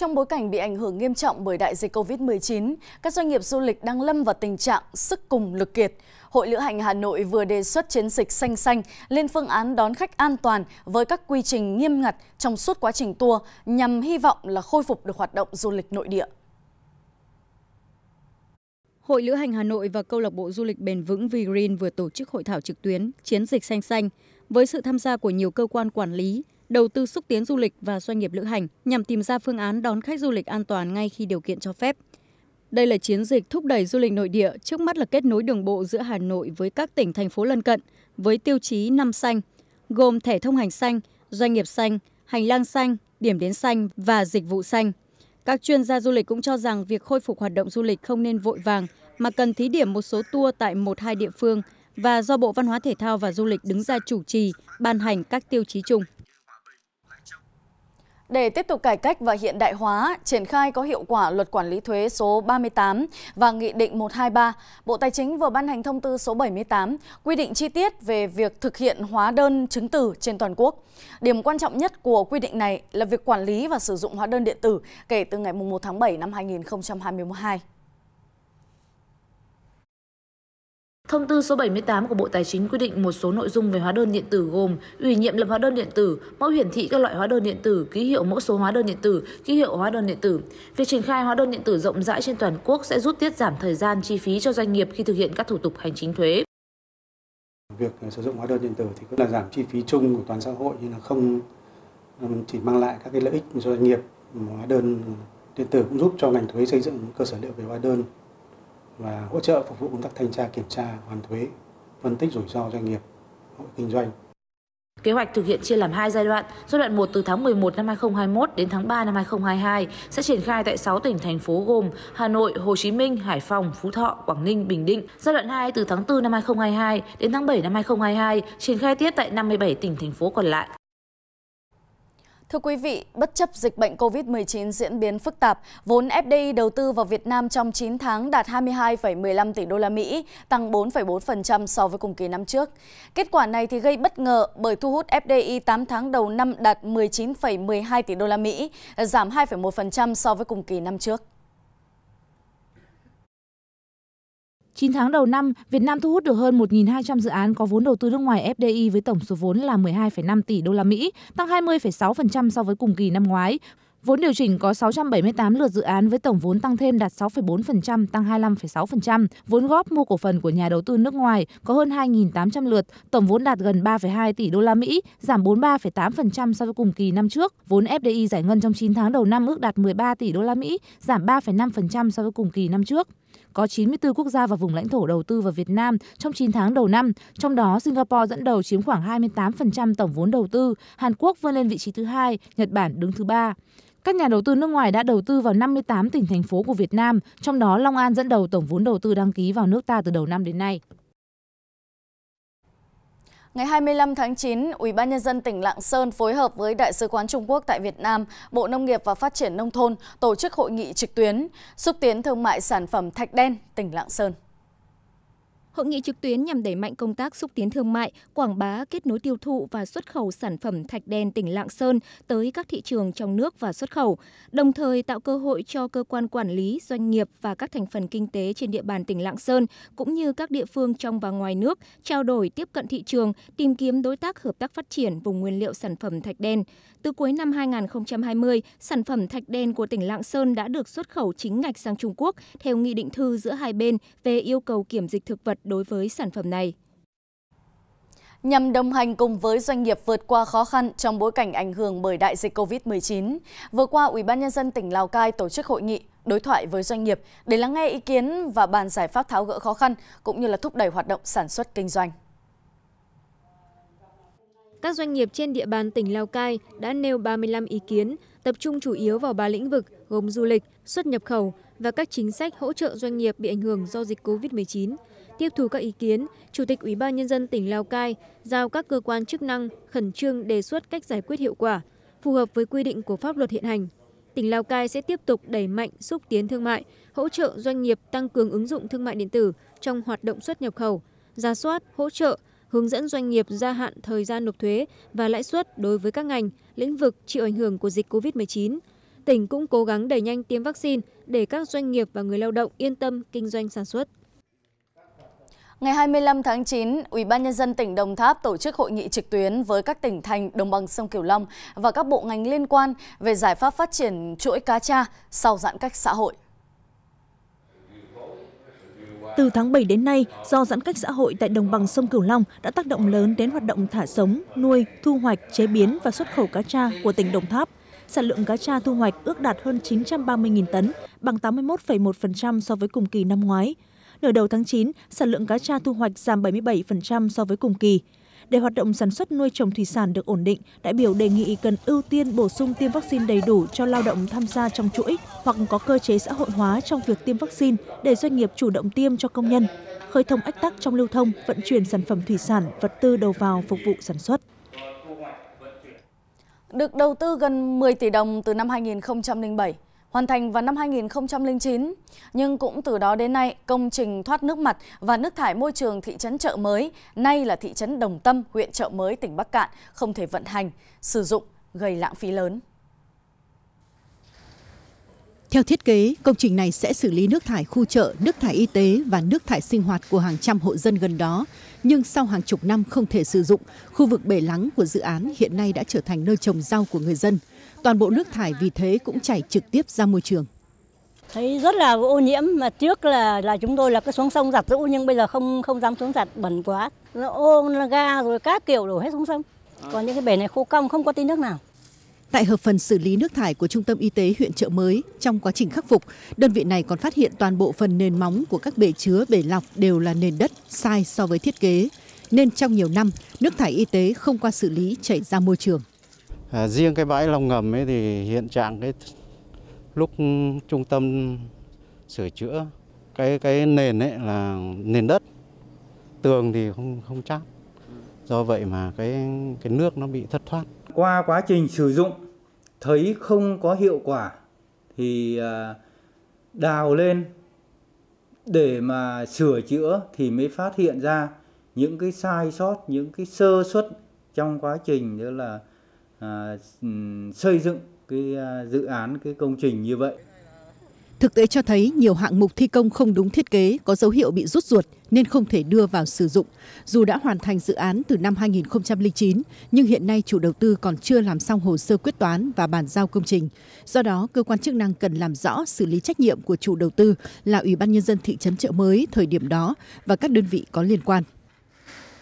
Trong bối cảnh bị ảnh hưởng nghiêm trọng bởi đại dịch COVID-19, các doanh nghiệp du lịch đang lâm vào tình trạng sức cùng lực kiệt. Hội Lữ hành Hà Nội vừa đề xuất chiến dịch xanh xanh lên phương án đón khách an toàn với các quy trình nghiêm ngặt trong suốt quá trình tour nhằm hy vọng là khôi phục được hoạt động du lịch nội địa. Hội Lữ hành Hà Nội và Câu lạc bộ Du lịch Bền vững Vigreen vừa tổ chức hội thảo trực tuyến Chiến dịch xanh xanh với sự tham gia của nhiều cơ quan quản lý, đầu tư xúc tiến du lịch và doanh nghiệp lữ hành nhằm tìm ra phương án đón khách du lịch an toàn ngay khi điều kiện cho phép. Đây là chiến dịch thúc đẩy du lịch nội địa, trước mắt là kết nối đường bộ giữa Hà Nội với các tỉnh thành phố lân cận với tiêu chí năm xanh, gồm thẻ thông hành xanh, doanh nghiệp xanh, hành lang xanh, điểm đến xanh và dịch vụ xanh. Các chuyên gia du lịch cũng cho rằng việc khôi phục hoạt động du lịch không nên vội vàng mà cần thí điểm một số tour tại một hai địa phương và do Bộ Văn hóa Thể thao và Du lịch đứng ra chủ trì, ban hành các tiêu chí chung. Để tiếp tục cải cách và hiện đại hóa, triển khai có hiệu quả luật quản lý thuế số 38 và Nghị định 123, Bộ Tài chính vừa ban hành thông tư số 78 quy định chi tiết về việc thực hiện hóa đơn chứng từ trên toàn quốc. Điểm quan trọng nhất của quy định này là việc quản lý và sử dụng hóa đơn điện tử kể từ ngày 1 tháng 7 năm 2022. Thông tư số 78 của Bộ Tài chính quy định một số nội dung về hóa đơn điện tử gồm ủy nhiệm lập hóa đơn điện tử, mẫu hiển thị các loại hóa đơn điện tử, ký hiệu mẫu số hóa đơn điện tử, ký hiệu hóa đơn điện tử. Việc triển khai hóa đơn điện tử rộng rãi trên toàn quốc sẽ giúp tiết giảm thời gian chi phí cho doanh nghiệp khi thực hiện các thủ tục hành chính thuế. Việc sử dụng hóa đơn điện tử thì cũng là giảm chi phí chung của toàn xã hội nhưng là không chỉ mang lại các cái lợi ích cho doanh nghiệp hóa đơn điện tử cũng giúp cho ngành thuế xây dựng cơ sở liệu về hóa đơn và hỗ trợ phục vụ công tác thanh tra kiểm tra hoàn thuế phân tích rủi ro doanh nghiệp hộ kinh doanh Kế hoạch thực hiện chia làm hai giai đoạn. Giai đoạn 1 từ tháng 11 năm 2021 đến tháng 3 năm 2022 sẽ triển khai tại 6 tỉnh thành phố gồm Hà Nội, Hồ Chí Minh, Hải Phòng, Phú Thọ, Quảng Ninh, Bình Định. Giai đoạn 2 từ tháng 4 năm 2022 đến tháng 7 năm 2022 triển khai tiếp tại 57 tỉnh thành phố còn lại. Thưa quý vị, bất chấp dịch bệnh COVID-19 diễn biến phức tạp, vốn FDI đầu tư vào Việt Nam trong 9 tháng đạt 22,15 tỷ đô la Mỹ, tăng 4,4% so với cùng kỳ năm trước. Kết quả này thì gây bất ngờ bởi thu hút FDI 8 tháng đầu năm đạt 19,12 tỷ đô la Mỹ, giảm 2,1% so với cùng kỳ năm trước. 9 tháng đầu năm, Việt Nam thu hút được hơn 1.200 dự án có vốn đầu tư nước ngoài FDI với tổng số vốn là 12,5 tỷ đô la Mỹ, tăng 20,6% so với cùng kỳ năm ngoái. Vốn điều chỉnh có 678 lượt dự án với tổng vốn tăng thêm đạt 6,4%, tăng 25,6%. Vốn góp mua cổ phần của nhà đầu tư nước ngoài có hơn 2.800 lượt, tổng vốn đạt gần 3,2 tỷ đô la Mỹ, giảm 43,8% so với cùng kỳ năm trước. Vốn FDI giải ngân trong 9 tháng đầu năm ước đạt 13 tỷ đô la Mỹ, giảm 3,5% so với cùng kỳ năm trước có 94 quốc gia và vùng lãnh thổ đầu tư vào Việt Nam trong 9 tháng đầu năm, trong đó Singapore dẫn đầu chiếm khoảng 28% tổng vốn đầu tư, Hàn Quốc vươn lên vị trí thứ hai, Nhật Bản đứng thứ ba. Các nhà đầu tư nước ngoài đã đầu tư vào 58 tỉnh thành phố của Việt Nam, trong đó Long An dẫn đầu tổng vốn đầu tư đăng ký vào nước ta từ đầu năm đến nay. Ngày 25 tháng 9, Ủy ban nhân dân tỉnh Lạng Sơn phối hợp với Đại sứ quán Trung Quốc tại Việt Nam, Bộ Nông nghiệp và Phát triển nông thôn tổ chức hội nghị trực tuyến xúc tiến thương mại sản phẩm thạch đen tỉnh Lạng Sơn. Hội nghị trực tuyến nhằm đẩy mạnh công tác xúc tiến thương mại, quảng bá, kết nối tiêu thụ và xuất khẩu sản phẩm thạch đen tỉnh Lạng Sơn tới các thị trường trong nước và xuất khẩu, đồng thời tạo cơ hội cho cơ quan quản lý, doanh nghiệp và các thành phần kinh tế trên địa bàn tỉnh Lạng Sơn cũng như các địa phương trong và ngoài nước trao đổi tiếp cận thị trường, tìm kiếm đối tác hợp tác phát triển vùng nguyên liệu sản phẩm thạch đen. Từ cuối năm 2020, sản phẩm thạch đen của tỉnh Lạng Sơn đã được xuất khẩu chính ngạch sang Trung Quốc theo nghị định thư giữa hai bên về yêu cầu kiểm dịch thực vật đối với sản phẩm này. Nhằm đồng hành cùng với doanh nghiệp vượt qua khó khăn trong bối cảnh ảnh hưởng bởi đại dịch COVID-19, vừa qua Ủy ban nhân dân tỉnh Lào Cai tổ chức hội nghị đối thoại với doanh nghiệp để lắng nghe ý kiến và bàn giải pháp tháo gỡ khó khăn cũng như là thúc đẩy hoạt động sản xuất kinh doanh. Các doanh nghiệp trên địa bàn tỉnh Lào Cai đã nêu 35 ý kiến, tập trung chủ yếu vào ba lĩnh vực gồm du lịch, xuất nhập khẩu, và các chính sách hỗ trợ doanh nghiệp bị ảnh hưởng do dịch covid 19 tiếp thu các ý kiến chủ tịch ủy ban nhân dân tỉnh lào cai giao các cơ quan chức năng khẩn trương đề xuất cách giải quyết hiệu quả phù hợp với quy định của pháp luật hiện hành tỉnh lào cai sẽ tiếp tục đẩy mạnh xúc tiến thương mại hỗ trợ doanh nghiệp tăng cường ứng dụng thương mại điện tử trong hoạt động xuất nhập khẩu ra soát hỗ trợ hướng dẫn doanh nghiệp gia hạn thời gian nộp thuế và lãi suất đối với các ngành, lĩnh vực chịu ảnh hưởng của dịch COVID-19, tỉnh cũng cố gắng đẩy nhanh tiêm vaccine để các doanh nghiệp và người lao động yên tâm kinh doanh sản xuất. Ngày 25 tháng 9, Ủy ban nhân dân tỉnh Đồng Tháp tổ chức hội nghị trực tuyến với các tỉnh thành đồng bằng sông Cửu Long và các bộ ngành liên quan về giải pháp phát triển chuỗi cá tra sau giãn cách xã hội. Từ tháng 7 đến nay, do giãn cách xã hội tại đồng bằng sông Cửu Long đã tác động lớn đến hoạt động thả sống, nuôi, thu hoạch, chế biến và xuất khẩu cá tra của tỉnh Đồng Tháp sản lượng cá tra thu hoạch ước đạt hơn 930.000 tấn, bằng 81,1% so với cùng kỳ năm ngoái. Nửa đầu tháng 9, sản lượng cá tra thu hoạch giảm 77% so với cùng kỳ. Để hoạt động sản xuất nuôi trồng thủy sản được ổn định, đại biểu đề nghị cần ưu tiên bổ sung tiêm vaccine đầy đủ cho lao động tham gia trong chuỗi hoặc có cơ chế xã hội hóa trong việc tiêm vaccine để doanh nghiệp chủ động tiêm cho công nhân, khơi thông ách tắc trong lưu thông, vận chuyển sản phẩm thủy sản, vật tư đầu vào phục vụ sản xuất. Được đầu tư gần 10 tỷ đồng từ năm 2007, hoàn thành vào năm 2009, nhưng cũng từ đó đến nay, công trình thoát nước mặt và nước thải môi trường thị trấn Chợ Mới, nay là thị trấn Đồng Tâm, huyện Chợ Mới, tỉnh Bắc Cạn, không thể vận hành, sử dụng, gây lãng phí lớn. Theo thiết kế, công trình này sẽ xử lý nước thải khu chợ, nước thải y tế và nước thải sinh hoạt của hàng trăm hộ dân gần đó. Nhưng sau hàng chục năm không thể sử dụng, khu vực bể lắng của dự án hiện nay đã trở thành nơi trồng rau của người dân. Toàn bộ nước thải vì thế cũng chảy trực tiếp ra môi trường. Thấy rất là ô nhiễm mà trước là là chúng tôi là cứ xuống sông giặt rũ nhưng bây giờ không không dám xuống giặt bẩn quá. Ô ga rồi các kiểu đổ hết xuống sông. Còn những cái bể này khô cong không có tí nước nào. Tại hợp phần xử lý nước thải của Trung tâm Y tế huyện Trợ Mới, trong quá trình khắc phục, đơn vị này còn phát hiện toàn bộ phần nền móng của các bể chứa, bể lọc đều là nền đất sai so với thiết kế. Nên trong nhiều năm, nước thải y tế không qua xử lý chảy ra môi trường. À, riêng cái bãi lòng ngầm ấy thì hiện trạng cái lúc trung tâm sửa chữa cái cái nền ấy là nền đất tường thì không không chắc do vậy mà cái cái nước nó bị thất thoát qua quá trình sử dụng thấy không có hiệu quả thì à, đào lên để mà sửa chữa thì mới phát hiện ra những cái sai sót, những cái sơ suất trong quá trình đó là à, ừ, xây dựng cái à, dự án cái công trình như vậy Thực tế cho thấy nhiều hạng mục thi công không đúng thiết kế, có dấu hiệu bị rút ruột nên không thể đưa vào sử dụng. Dù đã hoàn thành dự án từ năm 2009, nhưng hiện nay chủ đầu tư còn chưa làm xong hồ sơ quyết toán và bàn giao công trình. Do đó, cơ quan chức năng cần làm rõ xử lý trách nhiệm của chủ đầu tư là Ủy ban Nhân dân thị trấn Chợ Mới thời điểm đó và các đơn vị có liên quan.